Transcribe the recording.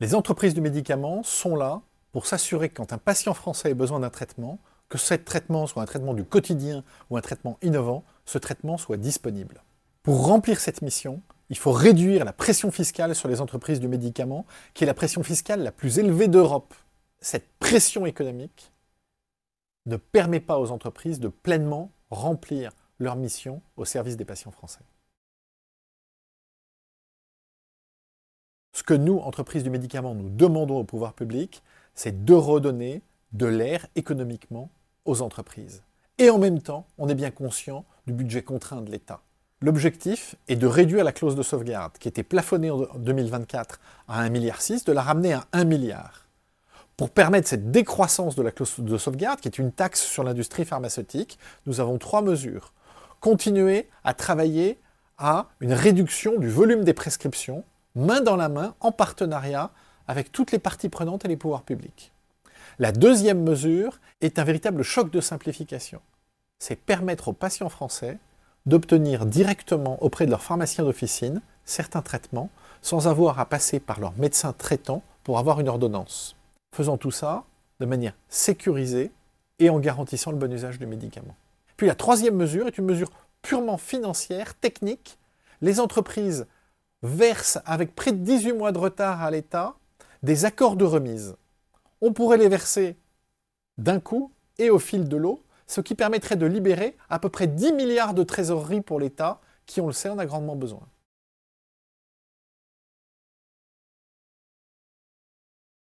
Les entreprises du médicament sont là pour s'assurer que quand un patient français a besoin d'un traitement, que ce traitement soit un traitement du quotidien ou un traitement innovant, ce traitement soit disponible. Pour remplir cette mission, il faut réduire la pression fiscale sur les entreprises du médicament, qui est la pression fiscale la plus élevée d'Europe. Cette pression économique ne permet pas aux entreprises de pleinement remplir leur mission au service des patients français. Ce que nous, entreprises du médicament, nous demandons au pouvoir public, c'est de redonner de l'air économiquement aux entreprises. Et en même temps, on est bien conscient du budget contraint de l'État. L'objectif est de réduire la clause de sauvegarde, qui était plafonnée en 2024 à 1,6 milliard, de la ramener à 1 milliard. Pour permettre cette décroissance de la clause de sauvegarde, qui est une taxe sur l'industrie pharmaceutique, nous avons trois mesures. Continuer à travailler à une réduction du volume des prescriptions main dans la main, en partenariat avec toutes les parties prenantes et les pouvoirs publics. La deuxième mesure est un véritable choc de simplification. C'est permettre aux patients français d'obtenir directement auprès de leur pharmacien d'officine certains traitements sans avoir à passer par leur médecin traitant pour avoir une ordonnance. Faisons tout ça de manière sécurisée et en garantissant le bon usage du médicament. Puis la troisième mesure est une mesure purement financière, technique. Les entreprises verse avec près de 18 mois de retard à l'État des accords de remise. On pourrait les verser d'un coup et au fil de l'eau, ce qui permettrait de libérer à peu près 10 milliards de trésorerie pour l'État qui, on le sait, en a grandement besoin.